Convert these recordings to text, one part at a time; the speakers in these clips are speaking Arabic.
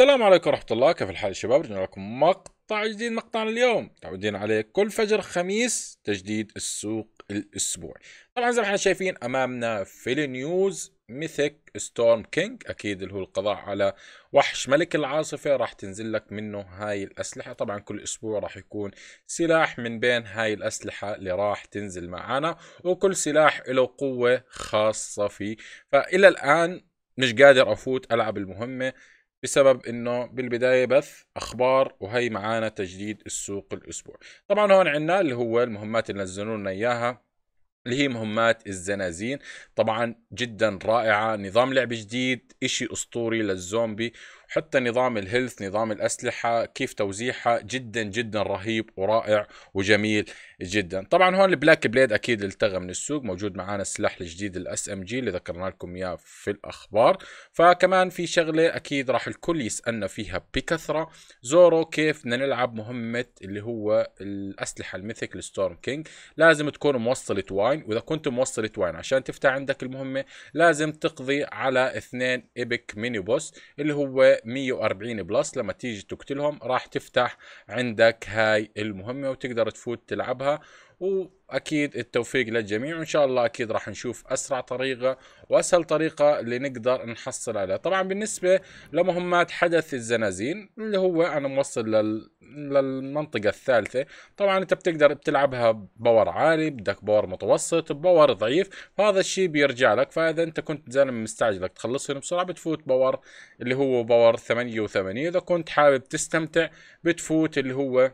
السلام عليكم ورحمة الله كيف الحال شباب رجعنا لكم مقطع جديد مقطعنا اليوم متعودين عليه كل فجر خميس تجديد السوق الأسبوعي طبعا زي ما احنا شايفين أمامنا في النيوز ميثيك ستورم كينج أكيد اللي هو القضاء على وحش ملك العاصفة راح تنزل لك منه هاي الأسلحة طبعا كل أسبوع راح يكون سلاح من بين هاي الأسلحة اللي راح تنزل معانا وكل سلاح له قوة خاصة فيه فإلى الآن مش قادر أفوت ألعب المهمة بسبب انه بالبدايه بث اخبار وهي معانا تجديد السوق الاسبوع طبعا هون عندنا اللي هو المهمات اللي نزلوا لنا اياها اللي هي مهمات الزنازين طبعا جدا رائعة نظام لعب جديد اشي اسطوري للزومبي حتى نظام الهيلث نظام الأسلحة كيف توزيعها جدا جدا رهيب ورائع وجميل جدا طبعا هون البلاك بليد أكيد التغى من السوق موجود معانا السلاح الجديد الاس ام جي اللي ذكرنا لكم اياه في الاخبار فكمان في شغله اكيد راح الكل يسالنا فيها بكثره زورو كيف بدنا نلعب مهمه اللي هو الاسلحه الميثيك الستورم كينج لازم تكون موصله واين واذا كنت موصله واين عشان تفتح عندك المهمه لازم تقضي على اثنين ايبك ميني بوس اللي هو 140 بلس لما تيجي تقتلهم راح تفتح عندك هاي المهمه وتقدر تفوت تلعبها واكيد التوفيق للجميع وان شاء الله اكيد راح نشوف اسرع طريقه واسهل طريقه اللي نقدر نحصل عليها طبعا بالنسبه لمهمات حدث الزنازين اللي هو انا موصل لل للمنطقة الثالثة طبعا انت بتقدر بتلعبها باور عالي بدك باور متوسط باور ضعيف فهذا الشيء بيرجع لك فاذا انت كنت زلم مستعجلك تخلصهم بسرعة بتفوت باور اللي هو باور 88 اذا كنت حابب تستمتع بتفوت اللي هو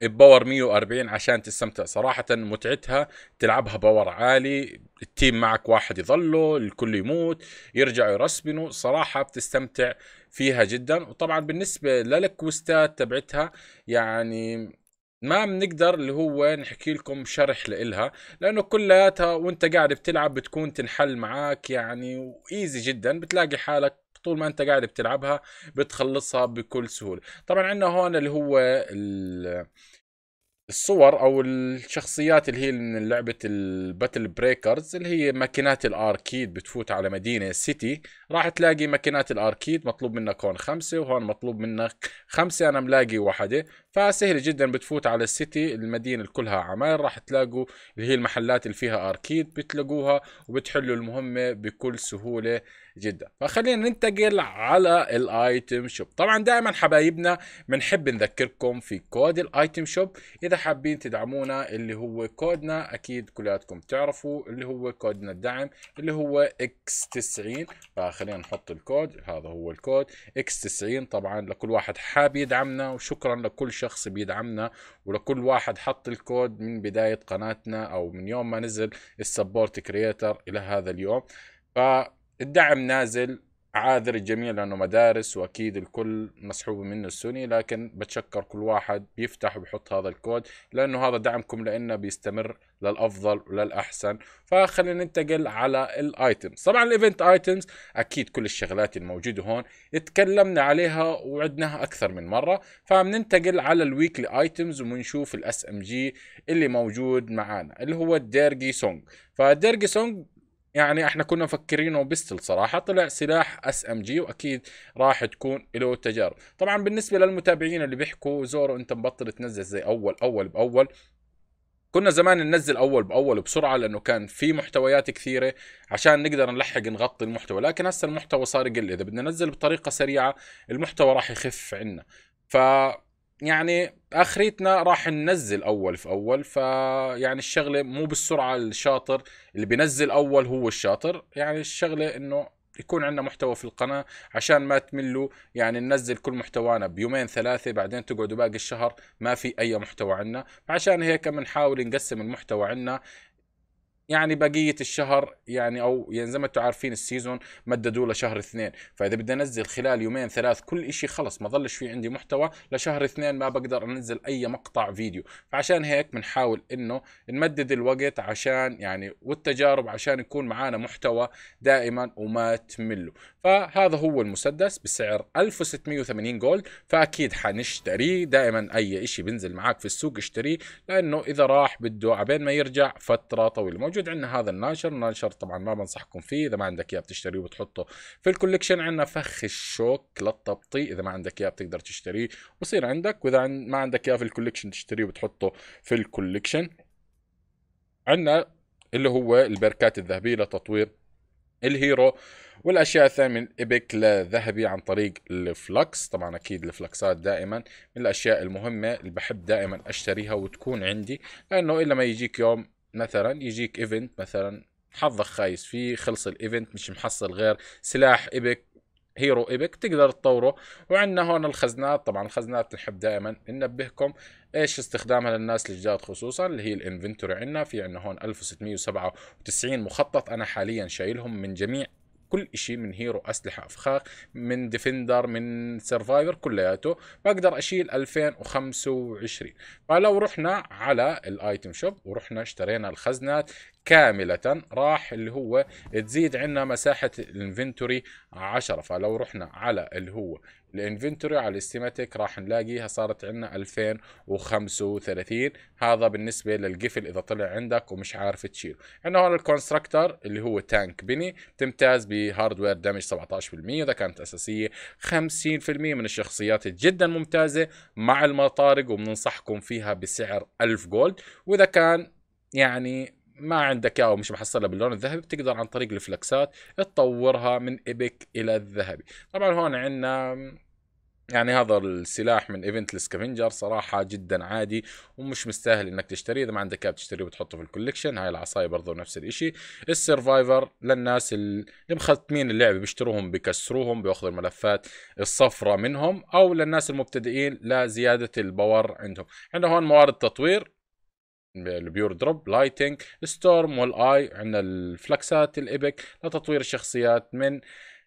بباور 140 عشان تستمتع صراحة متعتها تلعبها باور عالي التيم معك واحد يظله الكل يموت يرجعوا يرسبنوا صراحة بتستمتع فيها جدا وطبعا بالنسبة للكوستات تبعتها يعني ما بنقدر اللي هو نحكي لكم شرح لإلها لأنه كلياتها وانت قاعد بتلعب بتكون تنحل معاك يعني وإيزي جدا بتلاقي حالك طول ما انت قاعد بتلعبها بتخلصها بكل سهوله طبعا عندنا هون اللي هو الصور او الشخصيات اللي هي من لعبه الباتل بريكرز اللي هي ماكينات الاركيد بتفوت على مدينه سيتي راح تلاقي ماكينات الاركيد مطلوب منك هون خمسه وهون مطلوب منك خمسه انا ملاقي واحده فسهل جدا بتفوت على السيتي المدينه اللي كلها عماير راح تلاقوا اللي هي المحلات اللي فيها اركيد بتلاقوها وبتحلوا المهمه بكل سهوله جدا فخلينا ننتقل على الايتم شوب طبعا دائما حبايبنا بنحب نذكركم في كود الايتم شوب اذا اذا حابين تدعمونا اللي هو كودنا اكيد كلياتكم تعرفوا اللي هو كودنا الدعم اللي هو اكس 90 فخلينا آه، نحط الكود هذا هو الكود اكس 90 طبعا لكل واحد حاب يدعمنا وشكرا لكل شخص بيدعمنا ولكل واحد حط الكود من بدايه قناتنا او من يوم ما نزل السبورت كرييتر الى هذا اليوم فالدعم نازل عاذر الجميع لانه مدارس واكيد الكل مسحوب منه السوني لكن بتشكر كل واحد بيفتح وبيحط هذا الكود لانه هذا دعمكم لنا بيستمر للافضل وللاحسن فخلينا ننتقل على الايتمز طبعا الايفنت ايتمز اكيد كل الشغلات الموجوده هون تكلمنا عليها وعدناها اكثر من مره فبننتقل على الويكلي ايتمز وبنشوف الاس ام جي اللي موجود معانا اللي هو الديرجي سونج فالديرجي سونج يعني احنا كنا مفكرينه بيستل صراحه طلع سلاح اس ام جي واكيد راح تكون له تجارب طبعا بالنسبه للمتابعين اللي بيحكوا زورو انت مبطل تنزل زي اول اول باول كنا زمان ننزل اول باول بسرعه لانه كان في محتويات كثيره عشان نقدر نلحق نغطي المحتوى لكن هسه المحتوى صار يقل اذا بدنا ننزل بطريقه سريعه المحتوى راح يخف عنا ف يعني اخريتنا راح ننزل اول في اول فيعني الشغله مو بالسرعه الشاطر اللي بينزل اول هو الشاطر يعني الشغله انه يكون عندنا محتوى في القناه عشان ما تملوا يعني ننزل كل محتوانا بيومين ثلاثه بعدين تقعدوا باقي الشهر ما في اي محتوى عنا عشان هيك بنحاول نقسم المحتوى عنا يعني بقيه الشهر يعني او يعني زي ما انتم عارفين السيزون مددوا لشهر اثنين فاذا بدي انزل خلال يومين ثلاث كل إشي خلص ما ظلش في عندي محتوى لشهر اثنين ما بقدر انزل اي مقطع فيديو فعشان هيك بنحاول انه نمدد الوقت عشان يعني والتجارب عشان يكون معانا محتوى دائما وما تمله فهذا هو المسدس بسعر 1680 جولد فاكيد حنشتريه دائما اي إشي بنزل معك في السوق اشتريه لانه اذا راح بده عبين ما يرجع فتره طويله موجود عندنا هذا الناشر الناشر طبعا ما بنصحكم فيه اذا ما عندك اياه بتشتريه وبتحطه في الكوليكشن عندنا فخ الشوك للتبطيء اذا ما عندك اياه بتقدر تشتريه ويصير عندك واذا ما عندك اياه في الكوليكشن تشتريه وبتحطه في الكوليكشن عندنا اللي هو البركات الذهبيه لتطوير الهيرو والاشياء الثانيه من ايبك لذهبي عن طريق الفلكس طبعا اكيد الفلكسات دائما من الاشياء المهمه اللي بحب دائما اشتريها وتكون عندي لانه الا ما يجيك يوم مثلا يجيك ايفنت مثلا حظك خايس فيه خلص الايفنت مش محصل غير سلاح ايبك هيرو ايبك تقدر تطوره وعندنا هون الخزنات طبعا الخزنات نحب دائما ننبهكم ايش استخدامها للناس الجداد خصوصا اللي هي الانفنتوري عندنا في عندنا هون 1697 مخطط انا حاليا شايلهم من جميع كل شيء من هيرو اسلحه افخاخ من ديفندر من سرفايفر كلياته بقدر اشيل 2025 فلو رحنا على الايتم شوب ورحنا اشترينا الخزنات كاملة راح اللي هو تزيد عندنا مساحة الانفنتوري 10 فلو رحنا على اللي هو الانفنتوري على الاستيماتيك راح نلاقيها صارت عندنا 2035 هذا بالنسبة للقفل إذا طلع عندك ومش عارف تشيله عندنا هون الكونستراكتر اللي هو تانك بني تمتاز بهاردوير دامج 17% اذا كانت أساسية 50% من الشخصيات جدا ممتازة مع المطارق وبننصحكم فيها بسعر 1000 جولد وإذا كان يعني ما عندك اياها ومش محصلها باللون الذهبي بتقدر عن طريق الفلكسات تطورها من ايبك الى الذهبي طبعا هون عندنا يعني هذا السلاح من ايفنت السكافنجر صراحة جدا عادي ومش مستاهل انك تشتريه اذا ما عندك اياه بتشتريه وتحطه في الكوليكشن هاي العصاية برضه نفس الاشي السرفايفر للناس اللي مختمين اللعبة بيشتروهم بيكسروهم بياخذوا الملفات الصفراء منهم او للناس المبتدئين لزيادة الباور عندهم عندنا هون موارد تطوير البيور دروب لايتنج ستورم والاي عندنا الفلكسات الايبك لتطوير الشخصيات من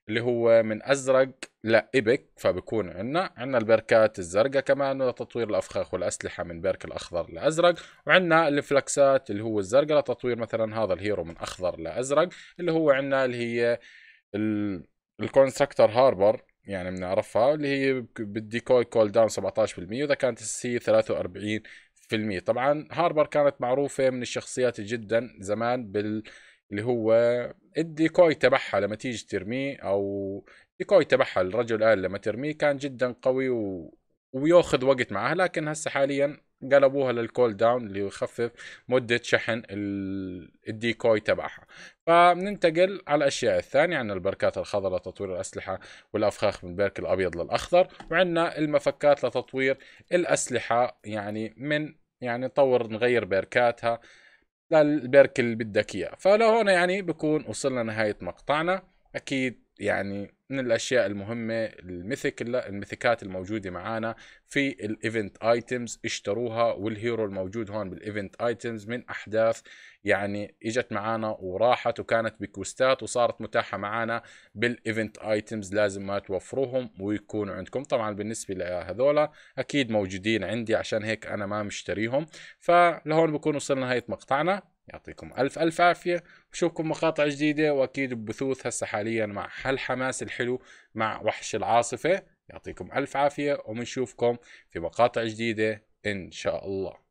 اللي هو من ازرق لايبك فبكون عندنا عندنا البركات الزرقاء كمان لتطوير الافخاخ والاسلحه من بيرك الاخضر لازرق وعندنا الفلكسات اللي هو الزرقاء لتطوير مثلا هذا الهيرو من اخضر لازرق اللي هو عندنا اللي هي الكونستراكتور هاربر يعني بنعرفها اللي هي بالديكوي كول داون 17% واذا كانت السي 43 في طبعا هاربر كانت معروفة من الشخصيات جدا زمان بال اللي هو الديكوي تبعها لما تيجي ترميه او الديكوي تبعها الرجل قال لما ترميه كان جدا قوي و... وياخذ وقت معها لكن هسه حاليا قلبوها للكول داون اللي يخفف مدة شحن الديكوي تبعها فبننتقل على الأشياء الثانية عندنا البركات الخضراء لتطوير الأسلحة والأفخاخ من البرك الأبيض للأخضر وعندنا المفكات لتطوير الأسلحة يعني من يعني نطور نغير بركاتها للبرك اللي بدك إياه فلهون يعني بكون وصلنا نهاية مقطعنا أكيد يعني من الاشياء المهمه الميثك الميثكات الموجوده معانا في الايفنت ايتمز اشتروها والهيرو الموجود هون بالايفنت ايتمز من احداث يعني اجت معانا وراحت وكانت بكوستات وصارت متاحه معانا بالايفنت ايتمز لازم ما توفروهم ويكونوا عندكم طبعا بالنسبه لهذولا اكيد موجودين عندي عشان هيك انا ما مشتريهم فلهون بكون وصلنا نهايه مقطعنا يعطيكم ألف ألف عافية وشوفكم مقاطع جديدة وأكيد ببثوث هسه حاليا مع هالحماس الحلو مع وحش العاصفة يعطيكم ألف عافية وبنشوفكم في مقاطع جديدة إن شاء الله